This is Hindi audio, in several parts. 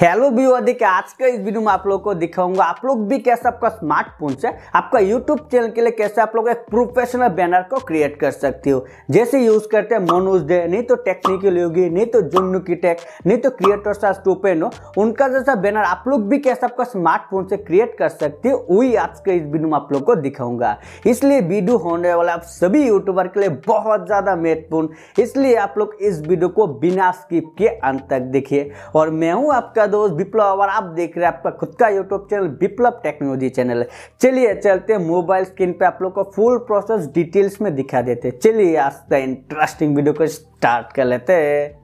हेलो व्यू देखिए आज के इस वीडियो में आप लोग को दिखाऊंगा आप लोग भी कैसे आपका स्मार्टफोन से आपका यूट्यूब चैनल के लिए कैसे आप लोग एक प्रोफेशनल बैनर को क्रिएट कर सकते हो जैसे यूज करते हैं मनोज डे नहीं तो टेक्निकल योगी नहीं तो जुन्नू की टेक नहीं तो क्रिएटर सा टोपेन हो उनका जैसा बैनर आप लोग भी कैसे आपका स्मार्टफोन से क्रिएट कर सकते हो वही आज के इस वीडियो में आप लोग को दिखाऊंगा इसलिए वीडियो होने वाला आप सभी यूट्यूबर के लिए बहुत ज़्यादा महत्वपूर्ण इसलिए आप लोग इस वीडियो को बिना स्किप के अंत तक देखिए और मैं हूँ आपका दोस्त विप्लव और आप देख रहे हैं आपका खुद का YouTube channel Viplav technology channel है चलिए चलते हैं मोबाइल स्क्रीन पे आप लोग को फुल प्रोसेस डिटेल्स में दिखा देते हैं चलिए आज का इंटरेस्टिंग वीडियो को स्टार्ट कर लेते हैं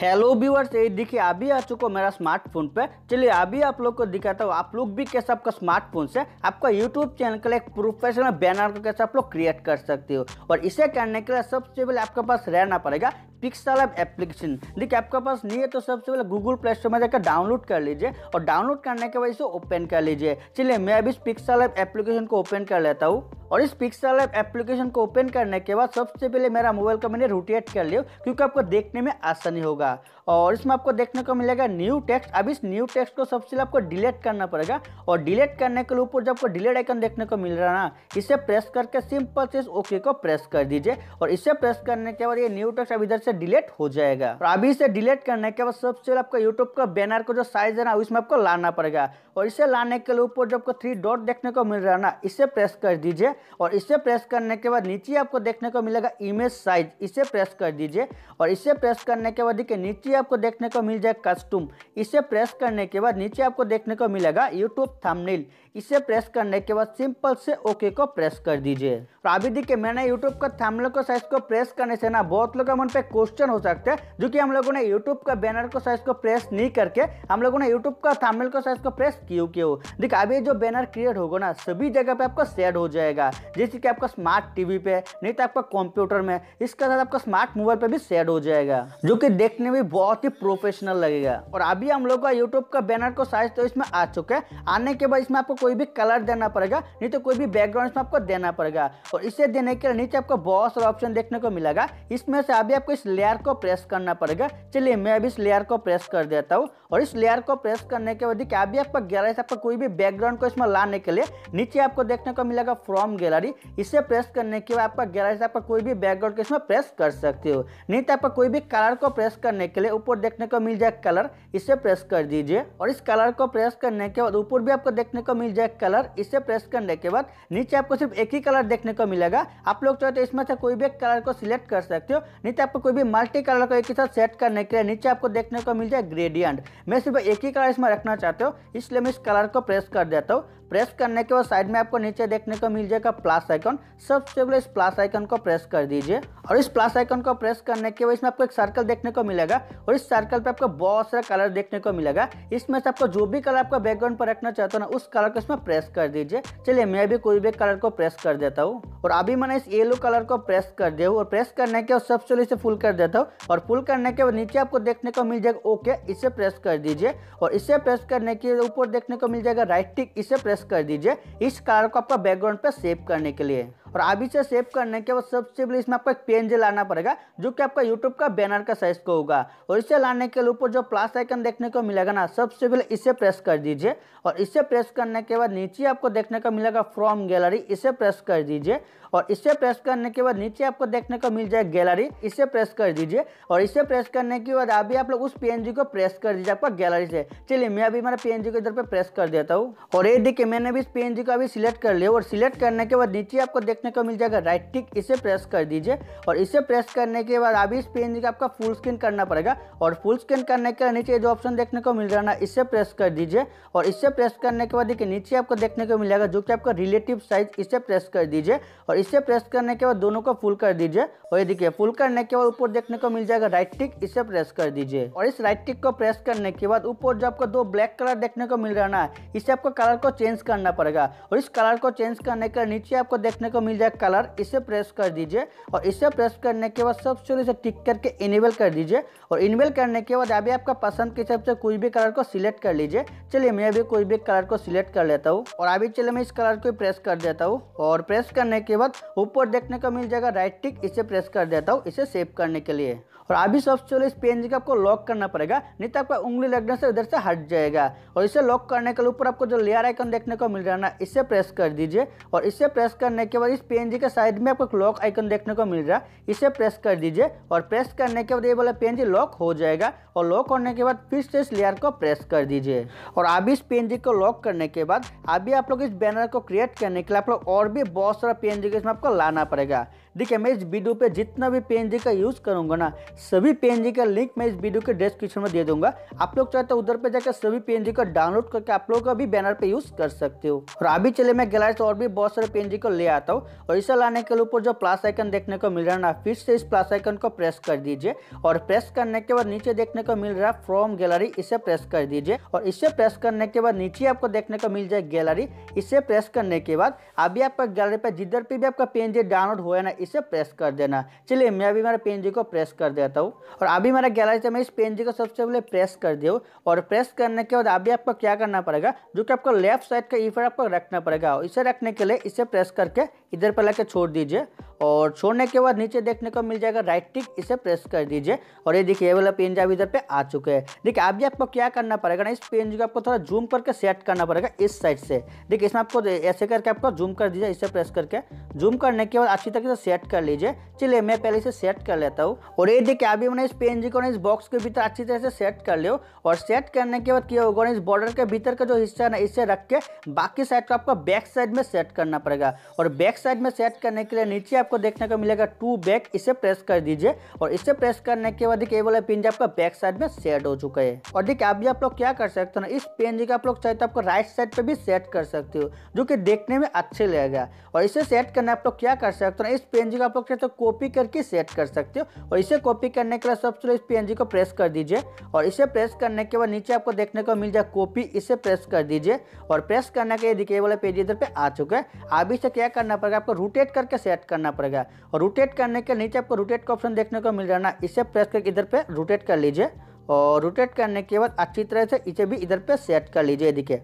हेलो व्यूअर्स ये देखिए अभी आ चुका मेरा स्मार्टफोन पे चलिए अभी आप लोग को दिखाता हूँ आप लोग भी कैसे आपका स्मार्टफोन से आपका यूट्यूब चैनल के लिए एक प्रोफेशनल बैनर को कैसे आप लोग क्रिएट कर सकते हो और इसे करने के लिए सबसे पहले आपके पास रहना पड़ेगा पिक्सल ऐप एप्लीकेशन देखिए आपके पास नहीं है तो सबसे पहले गूगल प्ले स्टोर में जाकर डाउनलोड कर लीजिए और डाउनलोड करने के बाद इसे ओपन कर लीजिए चलिए मैं अभी इस पिक्सल ऐप एप्लीकेशन को ओपन कर लेता हूँ और इस पिक्सल ऐप एप्लीकेशन को ओपन करने के बाद सबसे पहले मेरा मोबाइल का मैंने रोटेट कर लिया क्योंकि आपको देखने में आसानी होगा और इसमें आपको देखने को मिलेगा न्यू टेक्स्ट अब इस न्यू टेक्स्ट को सबसे पहले आपको डिलीट करना पड़ेगा और डिलीट करने के ऊपर जब आपको डिलीट आइकन देखने को मिल रहा है ना इसे प्रेस करके सिंपल से इस ओके को प्रेस कर दीजिए और इसे प्रेस करने के बाद ये न्यू टेक्स्ट अब इधर से डिलीट हो जाएगा और अभी इसे डिलीट करने के बाद सबसे पहले आपको यूट्यूब का बैनर को जो साइज है ना उसमें आपको लाना पड़ेगा और इसे लाने के लिए ऊपर जो आपको थ्री डॉट देखने को मिल रहा है ना इसे प्रेस कर दीजिए और इसे प्रेस करने के बाद नीचे आपको देखने को मिलेगा इमेज साइज इसे प्रेस कर दीजिए और इसे प्रेस करने के बाद देखिए नीचे आपको देखने को मिल जाए कस्टम इसे प्रेस करने के बाद नीचे आपको देखने को मिलेगा यूट्यूब थमनील इसे प्रेस करने के बाद सिंपल से ओके को प्रेस कर दीजिए और अभी देखिए मैंने यूट्यूब का थैमलो को साइज को प्रेस करने से ना बहुत लोगों का मन पे क्वेश्चन हो सकता है जो कि हम लोगों ने यूट्यूब का बैनर को साइज को प्रेस नहीं करके हम लोगों ने यूट्यूब का थैमल को साइज को प्रेस क्यों क्यों देखिए अभी जो बैनर क्रिएट होगा ना सभी जगह पे आपका सेट हो जाएगा जैसे कि आपका स्मार्ट टीवी पे नहीं तो आपका कंप्यूटर में इसके साथ आपका स्मार्ट मोबाइल पे भी सेट हो जाएगा जो कि देखने में बहुत ही प्रोफेशनल लगेगा और अभी हम लोग का यूट्यूब का बैनर को साइज तो इसमें आ चुके आने के बाद इसमें आपको कोई भी कलर देना पड़ेगा नहीं तो कोई भी बैकग्राउंड इसमें आपको देना पड़ेगा और इसे देने के लिए नीचे आपको बहुत सारा ऑप्शन देखने को मिलेगा इसमें से अभी आपको इस लेयर को प्रेस करना पड़ेगा चलिए मैं अभी इस लेयर को प्रेस कर देता हूँ और इस लेयर को प्रेस करने के बाद क्या अभी आपको गैलरी से आपको कोई भी बैकग्राउंड को इसमें लाने के लिए नीचे आपको देखने को मिलेगा फ्रॉम गैलरी इसे प्रेस करने के बाद आपका गैलरी से आपका कोई भी बैकग्राउंड को इसमें प्रेस कर सकते हो नहीं तो आपका कोई भी कलर को प्रेस करने के लिए ऊपर देखने को मिल जाए कलर इसे प्रेस कर दीजिए और इस कलर को प्रेस करने के बाद ऊपर भी आपको देखने को मिल मिल जाए कलर इसे प्रेस करने के बाद नीचे आपको सिर्फ एक ही कलर देखने को मिलेगा आप लोग चाहे तो इसमें से कोई भी कलर को सिलेक्ट कर सकते हो नीचे आपको कोई भी मल्टी कलर को एक ही साथ सेट करने के लिए नीचे आपको देखने को मिल जाए ग्रेडियंट मैं सिर्फ एक ही कलर इसमें रखना चाहते हो इसलिए मैं इस कलर को प्रेस कर देता हूँ प्रेस करने के बाद साइड में आपको नीचे देखने को मिल जाएगा प्लस आइकन सबसे पहले इस प्लस आइकन को प्रेस कर दीजिए और इस प्लस आइकन को प्रेस करने के बाद इसमें आपको एक सर्कल देखने को मिलेगा और इस सर्कल पे आपको बहुत सारा कलर देखने को मिलेगा इसमें से आपको जो भी कलर आपका बैकग्राउंड पर रखना चाहते हो ना उस कलर को इसमें प्रेस कर दीजिए चलिए मैं भी कोई भी कलर को प्रेस कर देता हूँ और अभी मैंने इस येलो कलर को प्रेस कर दिया और प्रेस करने के बाद सबसे पहले इसे फुल कर देता हूँ और फुल करने के बाद नीचे आपको देखने को मिल जाएगा ओके इसे प्रेस कर दीजिए और इसे प्रेस करने के ऊपर देखने को मिल जाएगा राइट टिक इसे प्रेस प्रेस कर दीजिए इस कार को आपका बैकग्राउंड पर सेव करने के लिए और अभी से सेव करने के बाद सबसे पहले इसमें आपको एक पेन लाना पड़ेगा जो कि आपका यूट्यूब का बैनर का साइज का होगा और इसे लाने के ऊपर जो प्लस आइकन देखने को मिलेगा ना सबसे पहले इसे प्रेस कर दीजिए और इसे प्रेस करने के बाद नीचे आपको देखने को मिलेगा फ्रॉम गैलरी इसे प्रेस कर दीजिए और इसे प्रेस करने के बाद नीचे आपको देखने को मिल जाएगा गैलरी इसे प्रेस कर दीजिए और इसे प्रेस करने के बाद अभी आप लोग उस पी को प्रेस कर दीजिए आपका गैलरी से चलिए मैं अभी मेरा पी को इधर पर प्रेस कर देता हूँ और ये देखिए मैंने भी इस पी को अभी सिलेक्ट कर लिया और सिलेक्ट करने के बाद नीचे आपको देख देखने को मिल जाएगा राइट टिक इसे प्रेस कर दीजिए और इसे प्रेस करने के बाद अभी इस पेन का आपका फुल स्क्रीन करना पड़ेगा और फुल स्क्रीन करने के नीचे जो ऑप्शन देखने को मिल रहा है ना इसे प्रेस कर दीजिए और इसे प्रेस करने के बाद देखिए नीचे आपको देखने को मिल जाएगा जो कि आपका रिलेटिव साइज इसे प्रेस कर दीजिए और इसे प्रेस करने के बाद दोनों को फुल कर दीजिए और ये देखिए फुल करने के बाद ऊपर देखने को मिल जाएगा राइट टिक इसे प्रेस कर दीजिए और इस राइट टिक को प्रेस करने के बाद ऊपर जो आपको दो ब्लैक कलर देखने को मिल रहा है इसे आपको कलर को चेंज करना पड़ेगा और इस कलर को चेंज करने के नीचे आपको देखने को मिल जाए कलर इसे प्रेस कर दीजिए और इसे प्रेस करने के बाद सबसे पहले इसे टिक करके इनेबल कर दीजिए और इनेबल करने के बाद अभी आपका पसंद के हिसाब से कोई भी कलर को सिलेक्ट कर लीजिए चलिए मैं अभी कोई भी कलर को सिलेक्ट कर लेता हूँ और अभी चलिए मैं इस कलर को प्रेस कर देता हूँ और प्रेस करने के बाद ऊपर देखने को मिल जाएगा राइट टिक इसे प्रेस कर देता हूँ इसे सेव करने के लिए और अभी सबसे पहले इस पेन जी का आपको लॉक करना पड़ेगा नहीं तो आपका उंगली लगने से उधर से हट जाएगा और इसे लॉक करने के लिए ऊपर आपको जो लेयर आइकन देखने को मिल रहा है ना इसे प्रेस कर दीजिए और इसे प्रेस करने के बाद इस पेन के साइड में आपको लॉक आइकन देखने को मिल रहा है इसे प्रेस कर दीजिए और प्रेस करने के बाद ये वाला पेन लॉक हो जाएगा और लॉक होने के बाद फिर से इस लेयर को प्रेस कर दीजिए और अभी इस पेन को लॉक करने के बाद अभी आप लोग इस बैनर को क्रिएट करने के लिए आप लोग और भी बहुत सारा पेन इसमें आपको लाना पड़ेगा देखिए मैं इस वीडियो पे जितना भी पी का यूज़ करूँगा ना सभी पी का लिंक मैं इस वीडियो के डिस्क्रिप्शन में दे दूंगा आप लोग चाहे तो उधर पे जाकर सभी पी का डाउनलोड करके आप लोग का भी बैनर पे यूज़ कर सकते हो और अभी चले मैं गैलरी से और भी बहुत सारे पी को ले आता हूँ और इसे लाने के ऊपर जो प्लास आइकन देखने को मिल रहा है ना फिर से इस प्लास आइकन को प्रेस कर दीजिए और प्रेस करने के बाद नीचे देखने को मिल रहा है फ्रॉम गैलरी इसे प्रेस कर दीजिए और इसे प्रेस करने के बाद नीचे आपको देखने को मिल जाए गैलरी इसे प्रेस करने के बाद अभी आपका गैलरी पर जिधर पर भी आपका पी डाउनलोड हुआ है ना इसे प्रेस कर देना चलिए मैं अभी मेरा पेन को प्रेस कर देता हूँ और अभी मेरा गैलरी से मैं इस पेन को सबसे पहले प्रेस कर दिया और प्रेस करने के बाद अभी आपको क्या करना पड़ेगा जो कि आपको लेफ्ट साइड का ईफर e आपको रखना पड़ेगा और इसे रखने के लिए इसे प्रेस करके इधर पर लाके छोड़ दीजिए और छोड़ने के बाद नीचे देखने को मिल जाएगा राइट टिक इसे प्रेस कर दीजिए और ये देखिए ये वाला पेन जो इधर पे आ चुके हैं देखिए अभी आपको क्या करना पड़ेगा ना इस पेन को आपको थोड़ा जूम करके सेट करना पड़ेगा इस साइड से देखिए इसमें आपको ऐसे करके आपको जूम कर दीजिए इसे प्रेस करके जूम करने के बाद अच्छी तरीके से सेट कर लीजिए चलिए मैं पहले इसे सेट कर लेता हूँ और ये देखिए अभी मैंने इस पेन को इस बॉक्स के भीतर अच्छी तरह से सेट कर लियो और सेट करने के बाद क्या होगा इस बॉर्डर के भीतर का जो हिस्सा है ना इसे रख के बाकी साइड को आपको बैक साइड में सेट करना पड़ेगा और बैक साइड में सेट करने के लिए नीचे आपको देखने को मिलेगा टू बैक इसे प्रेस कर दीजिए और इसे प्रेस करने के बाद देखिए वाला पेन आपका बैक साइड में सेट हो चुका है और देखिए अभी आप लोग क्या कर सकते हो ना इस पेन का आप लोग चाहे तो आपको राइट साइड पर भी सेट कर सकते हो जो कि देखने में अच्छे लगेगा और इसे सेट करने आप लोग क्या कर सकते हो ना इस पीएनजी का आप लोग तो कॉपी करके सेट कर सकते हो और इसे कॉपी करने के लिए सबसे इस पीएनजी को प्रेस कर दीजिए और इसे प्रेस करने के बाद नीचे आपको देखने को मिल जाए कॉपी इसे प्रेस कर दीजिए और प्रेस करने के देखिए वाले पेज इधर पे आ चुके हैं अब इसे क्या करना पड़ेगा आपको रोटेट करके सेट करना पड़ेगा और रोटेट करने के नीचे आपको रोटेट का ऑप्शन देखने को मिल रहा ना इसे प्रेस करके इधर पर रोटेट कर लीजिए और रोटेट करने के बाद अच्छी तरह से इसे भी इधर पर सेट कर लीजिए देखिए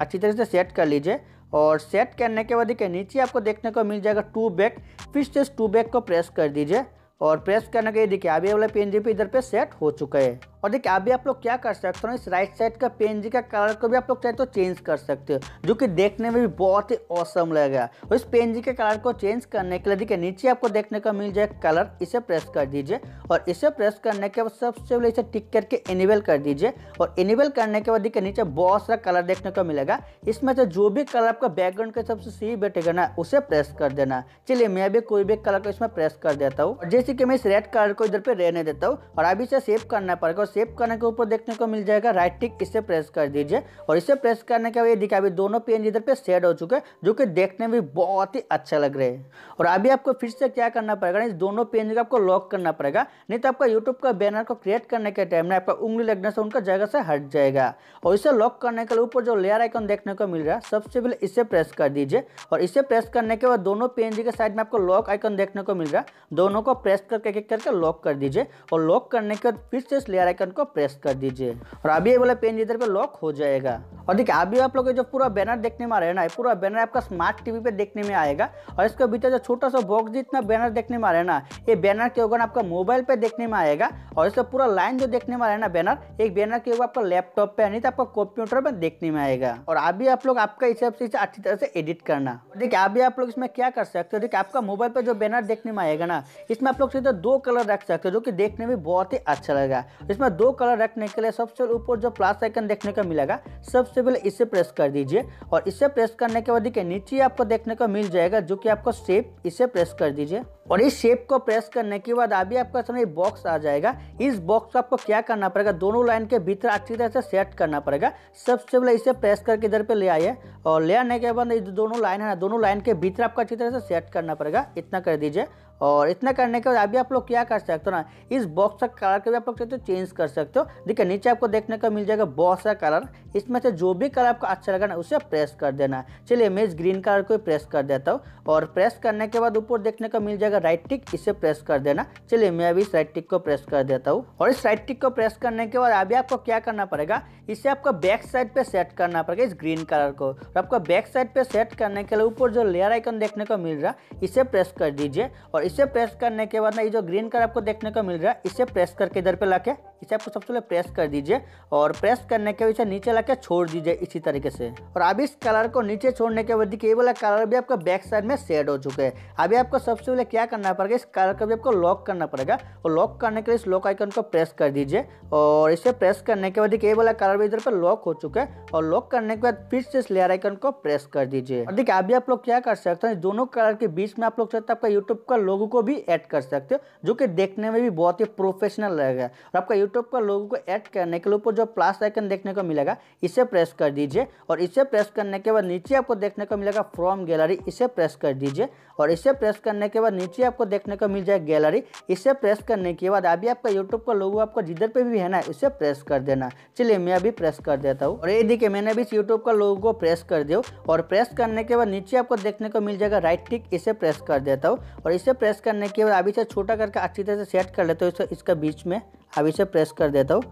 अच्छी तरह से सेट कर लीजिए और सेट करने के बाद देखिए नीचे आपको देखने को मिल जाएगा टू बैक फिर से टू बैक को प्रेस कर दीजिए और प्रेस करने के देखिए अभी वाला पी इधर पे सेट हो चुका है और देखिए अभी आप लोग क्या कर सकते हो इस राइट साइड का पेन का कलर को भी आप लोग चाहे तो चेंज कर सकते हो जो कि देखने में भी बहुत ही औसम लगेगा और इस पेन के कलर को चेंज करने के लिए देखिए नीचे आपको देखने को मिल जाए कलर इसे प्रेस कर दीजिए और इसे प्रेस करने के बाद सबसे पहले इसे टिक करके इनेबल कर दीजिए और इनेबल करने के बाद देखिए नीचे बहुत सारा कलर देखने को मिलेगा इसमें से जो भी कलर आपका बैकग्राउंड के सबसे सी बैठेगा ना उसे प्रेस कर देना चलिए मैं भी कोई भी कलर को इसमें प्रेस कर देता हूँ जैसे कि मैं इस रेड कलर को इधर पे रहने देता हूँ और अभी इसे सेव करना पड़ेगा सेव करने के ऊपर देखने को मिल जाएगा राइट टिक इसे प्रेस कर दीजिए और इसे प्रेस करने के बाद देखिए अभी दोनों पेन इधर पे शेड हो चुके हैं जो कि देखने में बहुत ही अच्छा लग रहे हैं और अभी आपको फिर से क्या करना पड़ेगा इस दोनों पेन को आपको लॉक करना पड़ेगा नहीं तो आपका यूट्यूब का बैनर को क्रिएट करने के टाइम में आपका उंगली लगने से उनका जगह से हट जाएगा और इसे लॉक करने के ऊपर जो लेयर आइकन देखने को मिल रहा है सबसे पहले इसे प्रेस कर दीजिए और इसे प्रेस करने के बाद दोनों पेन के साइड में आपको लॉक आइकन देखने को मिल रहा है दोनों को प्रेस करके करके लॉक कर दीजिए और लॉक करने के बाद फिर से इस लेयर आइकन को प्रेस कर दीजिए और अभी ये वाला पेज इधर पे लॉक हो जाएगा और देखिए अभी आप लोग जो पूरा बैनर देखने में आ रहे ना पूरा बैनर आपका स्मार्ट टीवी पे देखने में आएगा और इसके भीतर जो छोटा सा बॉक्स जितना बैनर देखने में आ रहा है ना ये बैनर के ऊपर आपका मोबाइल पे देखने में आएगा और इसका पूरा लाइन जो देखने में आ है ना बैनर एक बैनर के ऊपर आपका लैपटॉप पे नहीं तो आपका कंप्यूटर में देखने में आएगा और अभी आप लोग आपका हिसाब से अच्छी तरह से एडिट करना देखिए अभी आप लोग इसमें क्या कर सकते हो देखिए आपका मोबाइल पे जो बैनर देखने में आएगा ना इसमें आप लोग सीधे दो कलर रख सकते हो जो कि देखने में बहुत ही अच्छा लगेगा इसमें इसमें दो कलर रखने के लिए सबसे ऊपर जो प्लस आइकन देखने को मिलेगा सबसे पहले इसे प्रेस कर दीजिए और इसे प्रेस करने के बाद देखिए नीचे आपको देखने को मिल जाएगा जो कि आपको शेप इसे प्रेस कर दीजिए और इस शेप को प्रेस करने के बाद अभी आपका सामने बॉक्स आ जाएगा इस बॉक्स को आपको क्या करना पड़ेगा दोनों लाइन के भीतर अच्छी तरह से सेट करना पड़ेगा सबसे पहले इसे प्रेस करके इधर पे ले आइए और ले आने के बाद दोनों लाइन है ना दोनों लाइन के भीतर आपको अच्छी तरह से सेट करना पड़ेगा इतना कर दीजिए और इतना करने के बाद अभी आप लोग क्या कर सकते हो ना इस बॉक्स का कलर के भी आप लोग चाहते हो तो चेंज कर सकते हो देखिए नीचे आपको देखने को मिल जाएगा बॉक्स का कलर इसमें से जो भी कलर आपको अच्छा लगा ना उसे प्रेस कर देना चलिए मैं इस ग्रीन कलर को प्रेस कर देता हूँ और प्रेस करने के बाद ऊपर देखने को मिल जाएगा राइट टिक इसे प्रेस कर देना चलिए मैं अभी इस राइट टिक को प्रेस कर देता हूँ और इस राइट टिक को प्रेस करने के बाद अभी आपको क्या करना पड़ेगा इसे आपको बैक साइड पे सेट करना पड़ेगा इस ग्रीन कलर को और आपको बैक साइड पे सेट करने के लिए ऊपर जो लेयर आइकन देखने को मिल रहा इसे प्रेस कर दीजिए और इसे प्रेस करने के बाद ना ये जो ग्रीन कलर आपको देखने को मिल रहा है इसे प्रेस करके इधर पे लाके इसे आपको सबसे पहले प्रेस कर दीजिए और प्रेस करने के बाद इसे नीचे लाके छोड़ दीजिए इसी तरीके से और अब इस कलर को नीचे छोड़ने के बाद ये वाला कलर भी आपका बैक साइड में सेड हो चुके हैं अभी आपको सबसे पहले क्या करना पड़ेगा इस कलर को भी आपको लॉक करना पड़ेगा और लॉक करने के लिए इस लॉक आइकन को प्रेस कर दीजिए और इसे प्रेस करने के बाद ये वाला कलर भी इधर पर लॉक हो चुका है और लॉक करने के बाद फिर से इस लेयर आइकन को प्रेस कर दीजिए और देखिए अभी आप लोग क्या कर सकते हैं दोनों कलर के बीच में आप लोग चाहते तो आपका यूट्यूब का लॉक लोगों को भी ऐड कर सकते हो जो कि देखने में भी बहुत ही प्रोफेशनल लगेगा और आपका यूट्यूब का लोगों को ऐड करने के ऊपर जो प्लस आइकन देखने को मिलेगा इसे प्रेस कर दीजिए और इसे प्रेस करने के बाद नीचे आपको देखने को मिलेगा फ्रॉम गैलरी इसे प्रेस कर दीजिए और इसे प्रेस करने के बाद नीचे आपको देखने को मिल जाए गैलरी इसे प्रेस करने के बाद अभी आपका यूट्यूब का लोगो आपको जिधर पर भी है ना इसे प्रेस कर देना चलिए मैं अभी प्रेस कर देता हूँ और ये देखिए मैंने भी इस यूट्यूब का लोगो को प्रेस कर दिया और प्रेस करने के बाद नीचे आपको देखने को मिल जाएगा राइट टिक इसे प्रेस कर देता हूँ और इसे प्रेस करने के बाद अभी से छोटा करके अच्छी तरह से सेट कर लेता हूँ इसे इसका बीच में अभी से प्रेस कर देता हूँ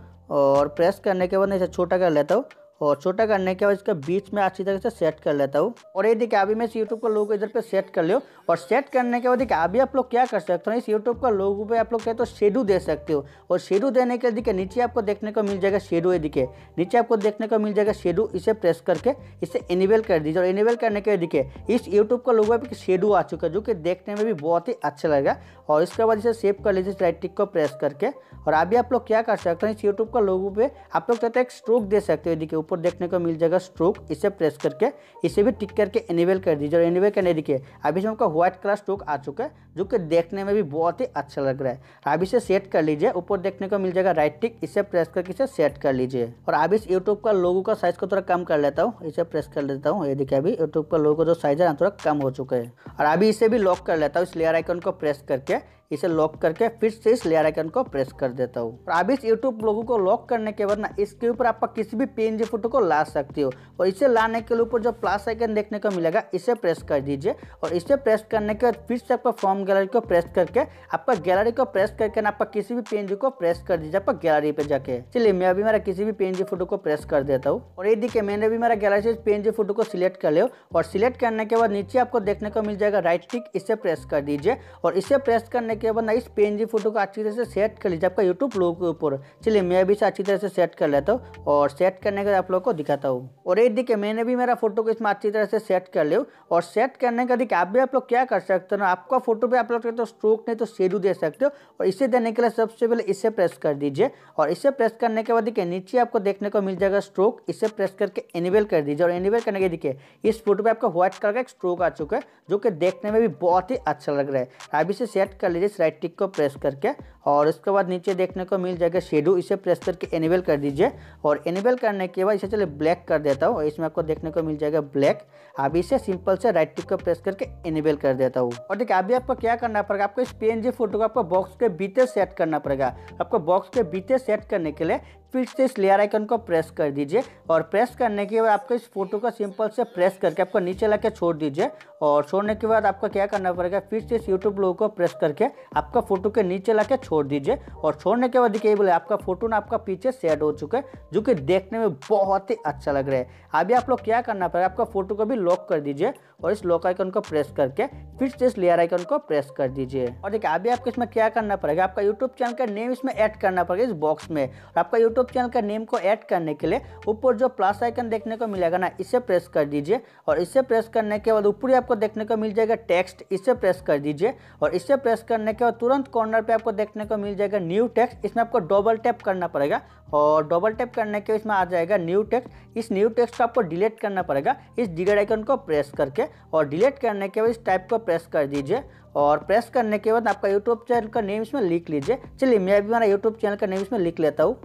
और प्रेस करने के बाद इसे छोटा कर लेता हूँ और छोटा करने के बाद इसका बीच में अच्छी तरह से सेट कर लेता हूँ और ये देखिए अभी मैं इस यूट्यूब का लोगो इधर पे सेट कर लियो और सेट करने के बाद देखिए अभी आप लोग क्या कर सकते हो इस यूट्यूब का लोगों पे आप लोग कहते तो शेडू दे सकते हो और शेडू देने के देखिए नीचे आपको देखने को मिल जाएगा शेडू ये दिखे नीचे आपको देखने को मिल जाएगा शेडू इसे प्रेस करके इसे इनेबल कर दीजिए और इनेबल करने के दिखे इस यूट्यूब का लोगो पे शेडू आ चुका है जो कि देखने में भी बहुत ही अच्छा लगेगा और इसके बाद इसे सेव कर लीजिए राइट टिक को प्रेस करके और अभी आप लोग क्या कर सकते हैं इस यूट्यूब का लोगो पे आप लोग कहते तो हैं एक स्ट्रोक दे सकते हो देखिए ऊपर देखने को मिल जाएगा स्ट्रोक इसे प्रेस करके इसे भी टिक करके इनेबल कर दीजिए और इनेबल करने देखिए अभी जो आपका व्हाइट कलर स्टोक आ चुका है जो कि देखने में भी बहुत ही अच्छा लग रहा है अब इसे सेट कर लीजिए ऊपर देखने को मिल जाएगा राइट टिक इसे प्रेस करके इसे सेट कर लीजिए और अब इस यूट्यूब का लोगो का साइज को थोड़ा कम कर लेता हूँ इसे प्रेस कर लेता हूँ ये देखिए अभी यूट्यूब का लोगो जो साइज है थोड़ा कम हो चुका है और अभी इसे भी लॉक कर लेता हूँ इस लेयर आइकन को प्रेस करके इसे लॉक करके फिर से इस लेयर आइकन को प्रेस कर देता हूँ अब इस यूट्यूब लोगो को लॉक करने के बाद ना इसके ऊपर आप किसी भी पी फोटो को ला सकते हो और इसे लाने के ऊपर जो प्लस आइकन देखने को मिलेगा इसे प्रेस कर दीजिए और इसे प्रेस करने के बाद फिर से आपका फॉर्म गैलरी को प्रेस करके आपका गैलरी को प्रेस करके ना आपका किसी भी पी को प्रेस कर दीजिए आपका गैलरी पे जाके चलिए मैं अभी मेरा किसी भी पी फोटो को प्रेस कर देता हूँ और ये देखिए मैंने भी मेरा गैलरी से पी फोटो को सिलेक्ट कर लिया और सिलेक्ट करने के बाद नीचे आपको देखने को मिल जाएगा राइट क्लिक इसे प्रेस कर दीजिए और इसे प्रेस करने करने के बाद ना इस पी फोटो को अच्छी तरह से सेट कर लीजिए आपका यूट्यूब लोग के ऊपर चलिए मैं भी इसे अच्छी तरह से सेट कर लेता हूँ और सेट करने के बाद आप लोगों को दिखाता हूँ और ये देखिए मैंने भी मेरा फोटो को इसमें अच्छी तरह से सेट कर लिया और सेट करने का देखिए आप भी आप लोग क्या कर सकते हो आपका फोटो पर आप लोग तो स्ट्रोक नहीं तो शेडू दे सकते हो और इसे देने के लिए सबसे पहले इसे प्रेस कर दीजिए और इसे प्रेस करने के बाद देखिए नीचे आपको देखने को मिल जाएगा स्ट्रोक इसे प्रेस करके एनिबल कर दीजिए और एनिबल करने के देखिए इस फोटो पर आपका व्हाइट कलर का एक स्ट्रोक आ चुका है जो कि देखने में भी बहुत ही अच्छा लग रहा है अब इसे सेट कर लीजिए इस राइट टिक को प्रेस करके और उसके बाद नीचे देखने को मिल जाएगा शेडो इसे प्रेस करके एनेबल कर दीजिए और एनेबल करने के बाद इसे चले ब्लैक कर देता हूँ इसमें आपको देखने को मिल जाएगा ब्लैक अभी इसे सिंपल से राइट टिक को प्रेस करके एनेबल कर देता हूँ और देखिए अभी आपको क्या करना पड़ेगा आपको इस पी फोटो को आपको बॉक्स के बीते सेट करना पड़ेगा आपको बॉक्स के बीते सेट करने के लिए फिर से इस लेयर आइकन को प्रेस कर दीजिए और प्रेस करने के बाद आपको इस फोटो को सिंपल से प्रेस करके आपको नीचे ला छोड़ दीजिए और छोड़ने के बाद आपको क्या करना पड़ेगा फिर से इस यूट्यूब लोगो को प्रेस करके आपका फोटो के नीचे ला छोड़ दीजिए और छोड़ने के बाद देखिए बोले आपका फोटो ना आपका पीछे सेट हो चुका है जो कि देखने में बहुत ही अच्छा लग रहा है अभी आप लोग क्या करना पड़ेगा आपका फोटो को भी लॉक कर दीजिए और इस लॉक आइकन को प्रेस करके फिर से इस लेयर आइकन को प्रेस कर दीजिए और देखिए अभी आपको इसमें क्या करना पड़ेगा आपका यूट्यूब चैनल का नेम इसमें ऐड करना पड़ेगा इस बॉक्स में और आपका यूट्यूब यूट्यूब चैनल का नेम को ऐड करने के लिए ऊपर जो प्लस आइकन देखने को मिलेगा ना इसे प्रेस कर दीजिए और इसे प्रेस करने के बाद ऊपर ही आपको देखने को मिल जाएगा टेक्स्ट इसे प्रेस कर दीजिए और इसे प्रेस करने के बाद तुरंत कॉर्नर पे आपको देखने को मिल जाएगा न्यू टेक्स्ट इसमें आपको डबल टैप करना पड़ेगा और डबल टैप करने के इसमें आ जाएगा न्यू टेक्स इस न्यू टेक्स्ट को आपको डिलीट करना पड़ेगा इस डिगेड आइकन को प्रेस करके और डिलीट करने के बाद इस टाइप को प्रेस कर दीजिए और प्रेस करने के बाद आपका यूट्यूब चैनल का नेम इसमें लिख लीजिए चलिए मैं भी मेरा यूट्यूब चैनल का नेम इसमें लिख लेता हूँ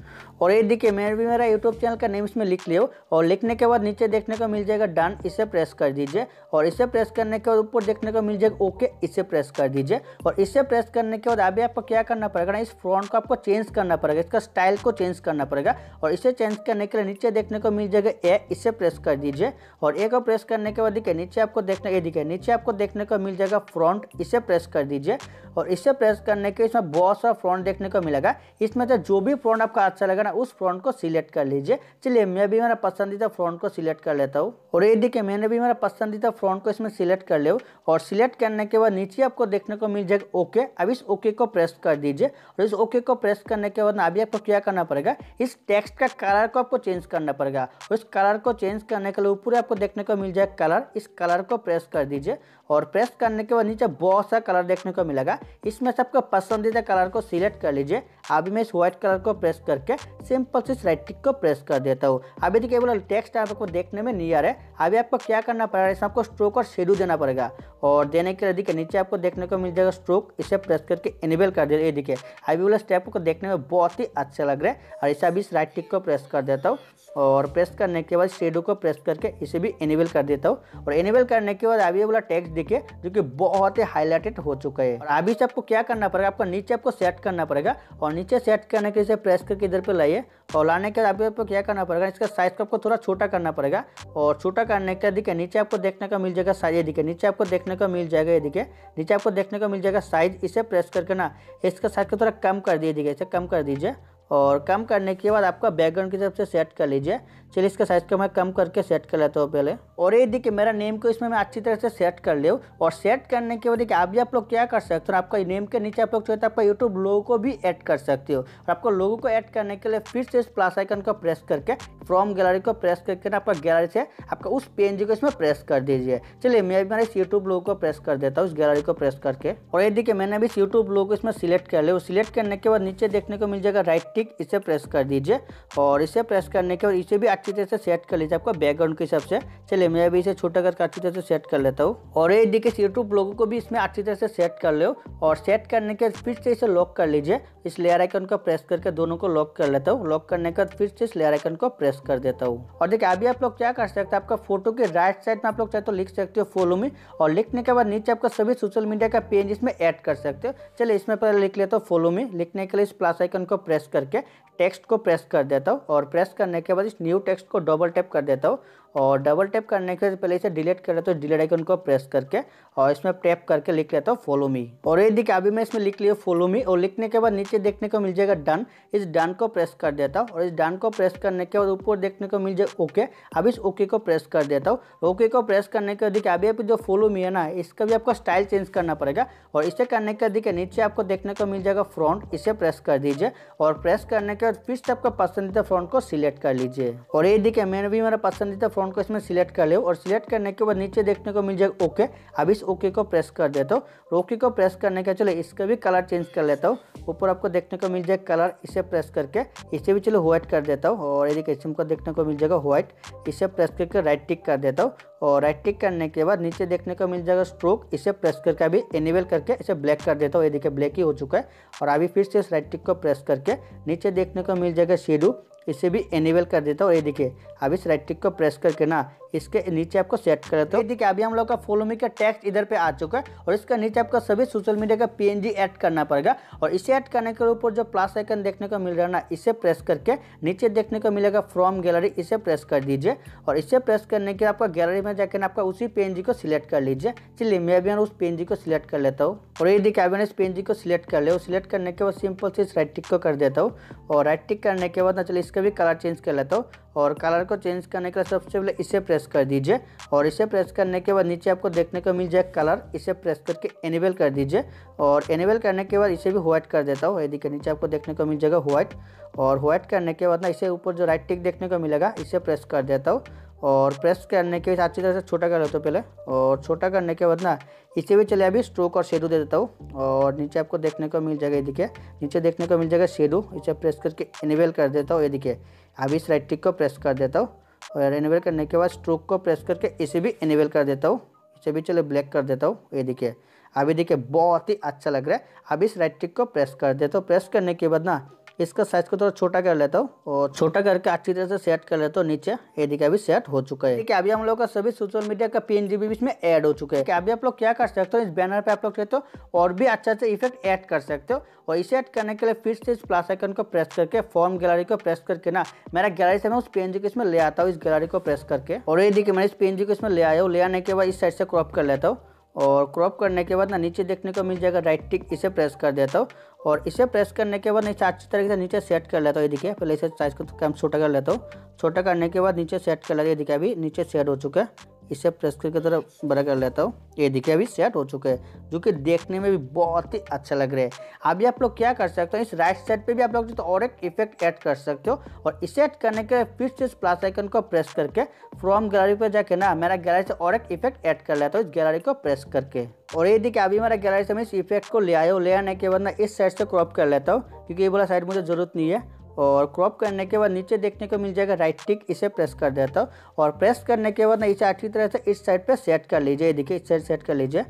और ये देखिए मैं भी मेरा यूट्यूब चैनल का नेम इसमें लिख लिया और लिखने के बाद नीचे देखने को मिल जाएगा डन इसे प्रेस कर दीजिए और इसे प्रेस करने के बाद ऊपर देखने को मिल जाएगा ओके इसे प्रेस कर दीजिए और इसे प्रेस करने के बाद अभी आपको क्या करना पड़ेगा ना इस फ्रंट को आपको चेंज करना पड़ेगा इसका स्टाइल को चेंज करना पड़ेगा और इसे चेंज करने के लिए नीचे देखने को मिल जाएगा ए इसे प्रेस कर दीजिए और ए को प्रेस करने के बाद देखिए नीचे आपको देखने ये देखिए नीचे आपको देखने को मिल जाएगा फ्रॉन्ट इसे इसे प्रेस कर दीजिए और इसे प्रेस करने के इसमें बहुत सारा फ्रंट देखने को मिलेगा इसमें से जो भी फ्रंट आपका अच्छा लगा ना उस फ्रंट को सिलेक्ट कर लीजिए चलिए मैं भी मेरा पसंदीदा फ्रंट को सिलेक्ट कर लेता हूँ और ये देखिए मैंने भी मेरा पसंदीदा फ्रंट को इसमें सिलेक्ट कर ले और सिलेक्ट करने के बाद नीचे आपको देखने को मिल जाएगा ओके अब इस ओके को प्रेस कर दीजिए और इस ओके को प्रेस करने के बाद ना अभी आपको क्या करना पड़ेगा इस टेक्स्ट का कलर को आपको चेंज करना पड़ेगा उस कलर को चेंज करने के लिए ऊपर आपको देखने को मिल जाएगा कलर इस कलर को प्रेस कर दीजिए और प्रेस करने के बाद नीचे बहुत सा कलर देखने को मिलेगा इसमें से आपका पसंदीदा कलर को सिलेक्ट कर लीजिए अभी मैं इस व्हाइट कलर को प्रेस करके सिंपल से इस राइट टिक को प्रेस कर देता हूँ अभी देखिए बोला टेक्स्ट आपको देखने में नहीं आ रहा है अभी आपको क्या करना पड़ेगा इसमें आपको स्ट्रोक और शेडू देना पड़ेगा और देने के लिए देखिए नीचे आपको देखने को मिल जाएगा स्ट्रोक इसे प्रेस करके इनेबल कर दे ये देखिए अभी बोला स्टेप को देखने में बहुत ही अच्छा लग रहा है और इसे अभी इस राइट टिक को प्रेस कर देता हूँ और प्रेस करने के बाद शेडो को प्रेस करके इसे भी इनेबल कर देता हूँ और इनेबल करने के बाद अभी बोला टेक्स्ट देखिए जो कि बहुत ही हाईलाइटेड हो चुका है और अभी से आपको क्या करना पड़ेगा आपको नीचे आपको सेट करना पड़ेगा और नीचे सेट करने के लिए प्रेस करके इधर पे लाइए और लाने के बाद अभी आपको क्या करना पड़ेगा इसका साइज को आपको थोड़ा छोटा करना पड़ेगा और छोटा करने के देखिए नीचे आपको देखने का मिल जाएगा साइज ये देखिए नीचे आपको देखने का मिल जाएगा ये देखिए नीचे आपको देखने का मिल जाएगा साइज इसे प्रेस करके ना इसका साइज को थोड़ा कम कर दिए देखिए इसे कम कर दीजिए और कम करने के बाद आपका बैकग्राउंड की तरफ से सेट कर लीजिए चलिए इसका साइज़ को मैं कम करके सेट कर लेता हूँ पहले और ये देखिए मेरा नेम को इसमें मैं अच्छी तरह से सेट कर ले और सेट करने के बाद देखिए आप भी आप लोग क्या कर सकते हो आपका नेम के नीचे आप लोग चाहिए है तो आपका यूट्यूब लोगो को भी ऐड कर सकते हो और आपको लोगों को ऐड करने के लिए फिर से इस प्लस आइकन को प्रेस करके फ्रॉम गैलरी को प्रेस करके आपका गैलरी से आपका उस पेन को इसमें प्रेस कर दीजिए चलिए मैं भी मैंने इस यूट्यूब लोगो को प्रेस कर देता हूँ उस गैलरी को प्रेस करके और ये देखिए मैंने भी इस यूट्यूब लोगो को इसमें सिलेक्ट कर लिया सिलेक्ट करने के बाद नीचे देखने को मिल जाएगा राइट टिक इसे प्रेस कर दीजिए और इसे प्रेस करने के बाद इसे भी अच्छी तरह से सेट कर लीजिए आपका बैकग्राउंड के हिसाब से चलिए मैं अभी इसे छोटा करके अच्छी तरह से सेट कर लेता हूँ और ये देखिए यूट्यूब लोगों को भी इसमें अच्छी तरह से सेट कर लो और सेट करने के बाद फिर से इसे लॉक कर लीजिए इस लेयर आइकन को प्रेस करके दोनों को लॉक कर लेता हूँ लॉक करने के बाद फिर से इस लेयर आइकन को प्रेस कर देता हूँ और देखिए अभी आप लोग क्या कर सकते हैं आपका फोटो के राइट साइड में आप लोग चाहे तो लिख सकते हो फोलो में और लिखने के बाद नीचे आपका सभी सोशल मीडिया का पेज इसमें ऐड कर सकते हो चलिए इसमें पहले लिख लेता हूँ फोलो में लिखने के लिए इस प्लस आइकन को प्रेस करके टेक्स्ट को प्रेस कर देता हूँ और प्रेस करने के बाद इस न्यू टेक्स्ट को डबल टैप कर देता हूँ और डबल टैप करने के पहले इसे डिलीट कर लेता हूँ डिलीट आइकन को प्रेस करके और इसमें टैप करके लिख लेता हूँ फॉलो मी और ये देखिए अभी मैं इसमें लिख लिया फॉलो मी और लिखने के बाद नीचे देखने को मिल जाएगा डन इस डन को प्रेस कर देता हूँ और इस डन को प्रेस करने के बाद ऊपर देखने को मिल जाए ओके अब इस ओके को प्रेस कर देता हूँ ओके को प्रेस करने के बाद देखिए अभी आप जो फॉलो मी है ना इसका भी आपको स्टाइल चेंज करना पड़ेगा और इसे करने के देखिए नीचे आपको देखने को मिल जाएगा फ्रंट इसे प्रेस कर दीजिए और प्रेस करने के बाद फिर से आपका पसंदीदा फ्रंट को सिलेक्ट कर लीजिए और ये देखिए मैंने भी मेरा पसंदीदा फ़ॉन्ट को इसमें सिलेक्ट कर लो और सिलेक्ट करने के बाद नीचे देखने को मिल जाएगा ओके अब इस ओके को प्रेस कर देता हूँ ओके को प्रेस करने के चलो इसका भी कलर चेंज कर लेता हूँ ऊपर आपको देखने को मिल जाएगा कलर इसे प्रेस करके इसे भी चलो व्हाइट कर देता हूँ और यदि कैसे को देखने को मिल जाएगा व्हाइट इसे प्रेस करके राइट टिक कर देता हूँ और राइट टिक करने के बाद नीचे देखने को मिल जाएगा स्ट्रोक इसे प्रेस करके अभी एनेबल करके इसे ब्लैक कर देता हूँ ये देखिए ब्लैक ही हो चुका है और अभी फिर से इस राइट टिक को प्रेस करके नीचे देखने को मिल जाएगा शेडू इसे भी एनेबल कर देता हूँ ये देखिए अब इस राइट टिक को प्रेस करके ना इसके नीचे आपको सेट कर देते हो देखिए अभी हम लोग का फॉलो मी का टेक्स्ट इधर पे आ चुका है और इसका नीचे आपको सभी सोशल मीडिया का पीएनजी ऐड करना पड़ेगा और इसे ऐड करने के ऊपर जो प्लस आइकन देखने को मिल रहा है ना इसे प्रेस करके नीचे देखने को मिलेगा फ्रॉम गैलरी इसे प्रेस कर दीजिए और इसे प्रेस करने के आपका गैलरी में जाकर आपका उसी पी को सिलेक्ट कर लीजिए चलिए मैं अभी उस पी को सिलेक्ट कर लेता हूँ और ये देखिए अभी इस पी को सिलेक्ट कर ले सिलेक्ट करने के बाद सिंपल से इस राइट टिक को कर देता हूँ और राइट टिक करने के बाद ना चलिए इसका भी कलर चेंज कर लेता हूँ और कलर को चेंज करने के लिए सबसे पहले इसे प्रेस कर दीजिए और इसे प्रेस करने के बाद नीचे आपको देखने को मिल जाए कलर इसे प्रेस करके एनेबल कर दीजिए और एनेबल करने के बाद इसे भी व्हाइट कर देता हूँ यदि के नीचे आपको देखने को मिल जाएगा व्हाइट और व्हाइट करने के बाद ना इसे ऊपर जो राइट टिक देखने को मिलेगा इसे प्रेस कर देता हूँ और प्रेस करने के अच्छी तरह से छोटा कर लेते हो पहले और छोटा करने के बाद ना इसे भी चले अभी स्ट्रोक और शेडू दे देता हूँ और नीचे आपको देखने को मिल जाएगा ये देखिए नीचे देखने को मिल जाएगा शेडू इसे प्रेस करके इनेबल कर देता हूँ ये देखिए अभी इस राइट टिक को प्रेस कर देता हूँ और इनेबल करने के बाद स्ट्रोक को प्रेस करके इसे भी इनेबल कर देता हूँ इसे भी चले ब्लैक कर देता हूँ ये देखिए अभी देखिए बहुत ही अच्छा लग रहा है अभी इस राइट टिक को प्रेस कर देता हूँ प्रेस करने के बाद ना इसका साइज को थोड़ा छोटा कर लेता हूँ और छोटा करके अच्छी तरह से सेट कर लेता हूँ नीचे एडी का भी सेट हो चुका है ठीक है अभी हम लोग का सभी सोशल मीडिया का पी भी इसमें ऐड हो चुका है अभी आप लोग क्या कर सकते हो इस बैनर पर आप लोग लेते हो और भी अच्छा अच्छा इफेक्ट ऐड कर सकते हो और इसे ऐड करने के लिए फिर से इस प्लास आइकन को प्रेस करके फॉर्म गैलरी को प्रेस करके ना मेरा गैलरी से मैं उस पी को इसमें ले आता हूँ इस गैलरी को प्रेस करके और ये देखिए मैं इस पी को इसमें ले आया हूँ ले आने के बाद इस साइड से क्रॉप कर लेता हूँ और क्रॉप करने के बाद ना नीचे देखने को मिल जाएगा राइट टिक इसे प्रेस कर देता हूँ और इसे प्रेस करने के बाद नीचे अच्छी तरीके से नीचे सेट कर लेता हूँ ये देखिए पहले इसे साइज़ को कम तो छोटा कर लेता हूँ छोटा करने के बाद नीचे सेट कर लेता है ये देखिए अभी नीचे सेट हो चुका है इसे प्रेस करके थोड़ा बड़ा कर लेता हूँ ये देखिए अभी सेट हो चुके हैं जो कि देखने में भी बहुत ही अच्छा लग रहा है अभी आप लोग क्या कर सकते हो इस राइट साइड पे भी आप लोग तो और एक इफेक्ट ऐड कर सकते हो और इसे ऐड करने के लिए फिर से इस प्लास आइकन को प्रेस करके फ्रॉम गैलरी पर जाके ना मेरा गैलरी से और एक इफेक्ट ऐड कर लेता हूँ इस गैलरी को प्रेस करके और ये देखिए अभी मेरा गैलरी से मैं इस इफेक्ट को ले आया हूँ ले आने के बाद ना इस साइड से क्रॉप कर लेता हूँ क्योंकि ये वाला साइड मुझे जरूरत नहीं है और क्रॉप करने के बाद नीचे देखने को मिल जाएगा राइट टिक इसे प्रेस कर देता हूँ और प्रेस करने के बाद ना इसे अच्छी तरह से इस साइड पर सेट कर लीजिए देखिए इस साइड सेट कर लीजिए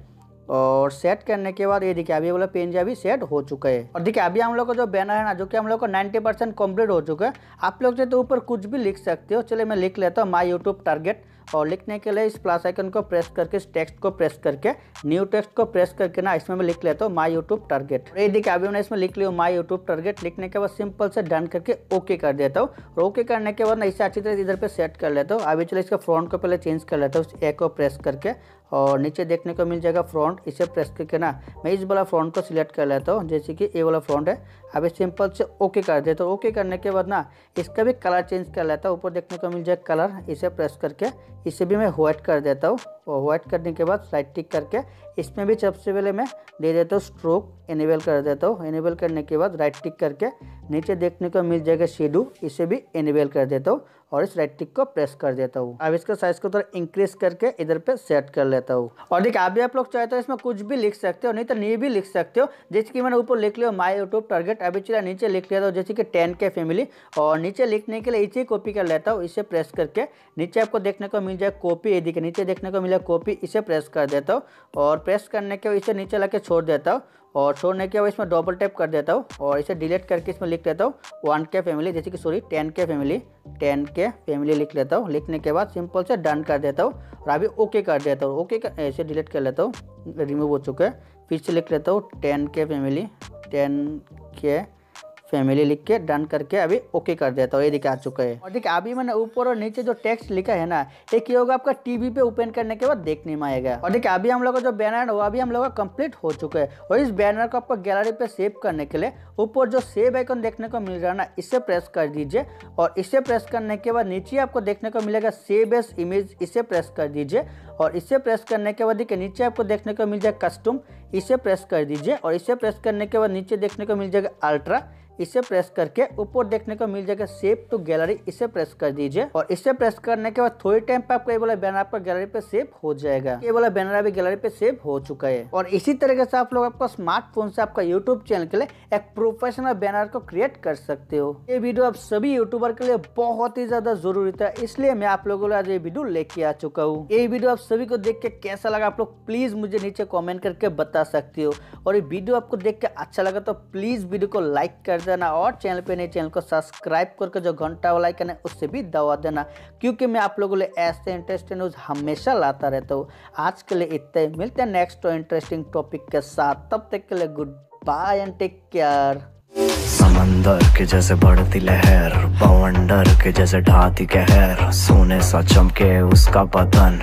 और सेट करने के बाद ये देखिए अभी पेन पेंज अभी सेट हो चुका है और देखिए अभी हम लोग का जो बैनर है ना जो कि हम लोग का 90 परसेंट कम्प्लीट हो चुका है आप लोग जो तो ऊपर कुछ भी लिख सकते हो चलिए मैं लिख लेता हूँ माई यूट्यूब टारगेट और लिखने के लिए इस प्लस आइकन को प्रेस करके इस टेक्स्ट को प्रेस करके न्यू टेक्स्ट को प्रेस करके ना इसमें मैं लिख लेता हूँ माई यूट्यूब टारगेट ये देखिए अभी मैंने इसमें लिख लिया माई यूट्यूब टारगेट लिखने के बाद सिंपल से डन करके ओके कर देता हूँ ओके करने के बाद ना इसे अच्छी तरह इधर पर सेट कर लेता हूँ अभी चलिए इसका फ्रंट को पहले चेंज कर लेता हूँ ए को प्रेस करके और नीचे देखने को मिल जाएगा फ्रंट इसे प्रेस करके ना मैं इस वाला फ्रंट को सिलेक्ट कर लेता हूँ जैसे कि ये वाला फ्रंट है अब इस सिंपल से ओके कर देते तो ओके करने के बाद ना इसका भी कलर चेंज कर लेता हूँ ऊपर देखने को मिल जाएगा कलर इसे प्रेस करके इसे भी मैं व्हाइट कर देता हूँ और वाइट करने के बाद राइट टिक करके इसमें भी सबसे पहले मैं दे देता हूँ स्ट्रोक एनेबल कर देता हूँ इनेबल करने के बाद राइट टिक करके नीचे देखने को मिल जाएगा शेडू इसे भी एनेबल कर देता हूँ और इस राइट टिक को प्रेस कर देता हूँ अब इसका साइज को थोड़ा इंक्रीज करके इधर पे सेट कर लेता हूँ और देखिए आप भी आप लोग चाहे तो इसमें कुछ भी लिख सकते हो नहीं तो नहीं भी लिख सकते हो जैसे कि मैंने ऊपर लिख लिया माई यूट्यूब टारगेट डायरेक्ट अभी चला नीचे लिख लिया था जैसे कि टेन के फैमिली और नीचे लिखने के लिए इसे कॉपी कर लेता हूँ इसे प्रेस करके नीचे आपको देखने को मिल जाए कॉपी यदि के नीचे देखने को मिला कॉपी इसे प्रेस कर देता हूँ और प्रेस करने के इसे नीचे ला छोड़ देता हूँ और छोड़ने के बाद इसमें डबल टैप कर देता हूँ और इसे डिलीट करके इसमें लिख लेता हूँ वन के फैमिली जैसे कि सॉरी टेन के फैमिली टेन के फैमिली लिख लेता हूँ लिखने के बाद सिंपल से डन कर देता हूँ और अभी ओके कर देता हूँ ओके कर ऐसे डिलीट कर लेता हूँ रिमूव हो चुके हैं फिर से लिख लेता हूँ टेन के फैमिली टेन que é फैमिली लिख के डन करके अभी ओके कर देता हूँ ये देखिए आ चुका है और देखिए अभी मैंने ऊपर और नीचे जो टेक्स्ट लिखा है ना ये क्या होगा आपका टीवी पे ओपन करने के बाद देखने में आएगा और देखिए अभी हम लोग का जो बैनर है वो अभी हम लोग का कंप्लीट हो चुका है और इस बैनर को आपको गैलरी पे सेव करने के लिए ऊपर जो सेव आइकन देखने को मिल रहा है ना इसे प्रेस कर दीजिए और इसे प्रेस करने के बाद नीचे आपको देखने को मिलेगा सेव एस इमेज इसे प्रेस कर दीजिए और इसे प्रेस करने के बाद देखिए नीचे आपको देखने को मिल जाएगा कस्टम इसे प्रेस कर दीजिए और इसे प्रेस करने के बाद नीचे देखने को मिल जाएगा अल्ट्रा इसे प्रेस करके ऊपर देखने को मिल जाएगा सेव टू गैलरी इसे प्रेस कर दीजिए और इसे प्रेस करने के बाद थोड़ी टाइम पे आपका ये वाला बैनर आपका गैलरी पे सेव हो जाएगा ये वाला बैनर अभी गैलरी पे सेव हो चुका है और इसी तरीके से आप लोग आपका स्मार्टफोन से आपका यूट्यूब चैनल के लिए एक प्रोफेशनल बैनर को क्रिएट कर सकते हो ये वीडियो आप सभी यूट्यूबर के लिए बहुत ही ज्यादा जरूरी था इसलिए मैं आप लोगों को आज ये वीडियो लेके आ चुका हूँ ये वीडियो आप सभी को देख के कैसा लगा आप लोग प्लीज मुझे नीचे कॉमेंट करके बता सकते हो और ये वीडियो आपको देख के अच्छा लगा तो प्लीज वीडियो को लाइक कर देना और चैनल पे नए चैनल को सब्सक्राइब करके जो घंटा वाला आइकन है उससे भी दबा देना क्योंकि मैं आप लोगों के लिए ऐसे इंटरेस्टिंग न्यूज़ हमेशा लाता रहता हूँ आज के लिए इतने मिलते हैं नेक्स्ट तो इंटरेस्टिंग टॉपिक के साथ तब तक के लिए good bye and take care समंदर के जैसे बढ़ती लहर बवंडर के जैसे ढाती कहर सोने सा चमके उसका पतन